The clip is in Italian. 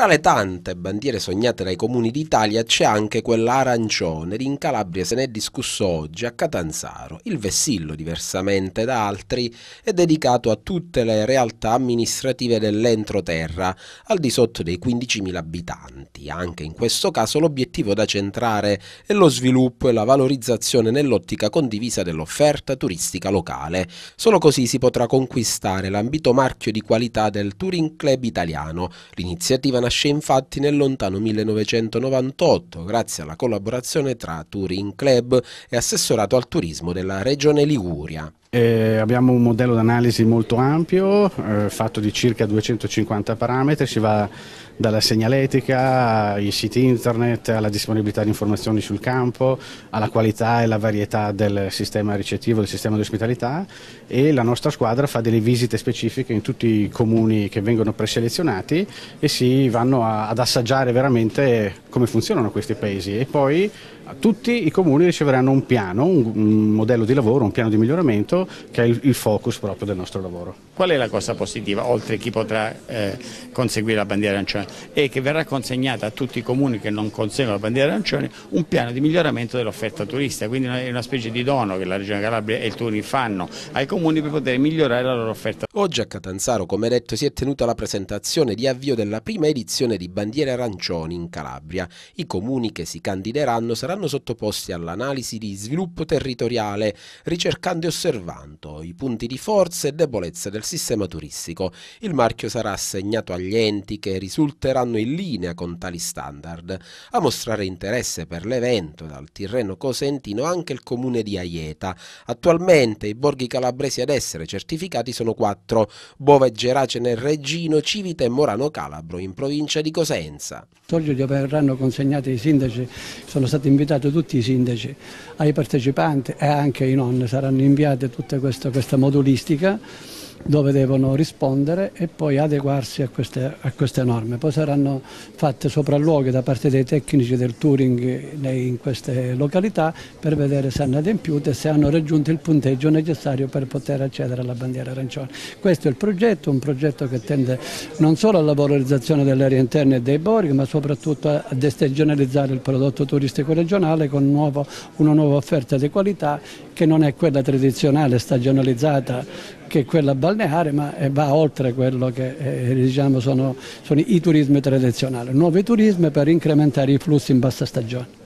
Tra le tante bandiere sognate dai comuni d'Italia c'è anche quella arancione, in Calabria se ne è discusso oggi a Catanzaro. Il vessillo, diversamente da altri, è dedicato a tutte le realtà amministrative dell'entroterra, al di sotto dei 15.000 abitanti. Anche in questo caso l'obiettivo da centrare è lo sviluppo e la valorizzazione nell'ottica condivisa dell'offerta turistica locale. Solo così si potrà conquistare l'ambito marchio di qualità del Touring Club italiano, l'iniziativa nazionale nasce infatti nel lontano 1998 grazie alla collaborazione tra Touring Club e assessorato al turismo della regione Liguria. Eh, abbiamo un modello d'analisi molto ampio, eh, fatto di circa 250 parametri, si va dalla segnaletica ai siti internet, alla disponibilità di informazioni sul campo, alla qualità e alla varietà del sistema ricettivo, del sistema di ospitalità e la nostra squadra fa delle visite specifiche in tutti i comuni che vengono preselezionati e si vanno a, ad assaggiare veramente come funzionano questi paesi e poi tutti i comuni riceveranno un piano, un, un modello di lavoro, un piano di miglioramento che è il focus proprio del nostro lavoro. Qual è la cosa positiva, oltre a chi potrà eh, conseguire la bandiera arancione? È che verrà consegnata a tutti i comuni che non conseguono la bandiera arancione un piano di miglioramento dell'offerta turistica, quindi è una, specie di dono che la Regione Calabria e il Turni fanno ai comuni per poter migliorare la loro offerta. Oggi a Catanzaro, come detto, si è tenuta la presentazione di avvio della prima edizione di Bandiere Arancioni in Calabria. I comuni che si candideranno saranno sottoposti all'analisi di sviluppo territoriale, ricercando e osservando vanto, i punti di forza e debolezza del sistema turistico. Il marchio sarà assegnato agli enti che risulteranno in linea con tali standard. A mostrare interesse per l'evento dal Tirreno Cosentino anche il comune di Aieta. Attualmente i borghi calabresi ad essere certificati sono quattro, Bove, nel Regino, Civita e Morano Calabro in provincia di Cosenza. Toglio di verranno consegnati i sindaci, sono stati invitati tutti i sindaci, ai partecipanti e anche ai non, saranno inviate tutta questa, questa modulistica dove devono rispondere e poi adeguarsi a queste, a queste, norme. Poi saranno fatte sopralluoghi da parte dei tecnici del touring in queste località per vedere se hanno adempiuto e se hanno raggiunto il punteggio necessario per poter accedere alla bandiera arancione. Questo è il progetto, un progetto che tende non solo alla valorizzazione delle aree interne e dei borghi, ma soprattutto a destagionalizzare il prodotto turistico regionale con un nuovo, una nuova offerta di qualità che non è quella tradizionale stagionalizzata che è quella balneare, ma eh, va oltre quello che eh, diciamo sono, sono i turismi tradizionali, nuovi turismi per incrementare i flussi in bassa stagione.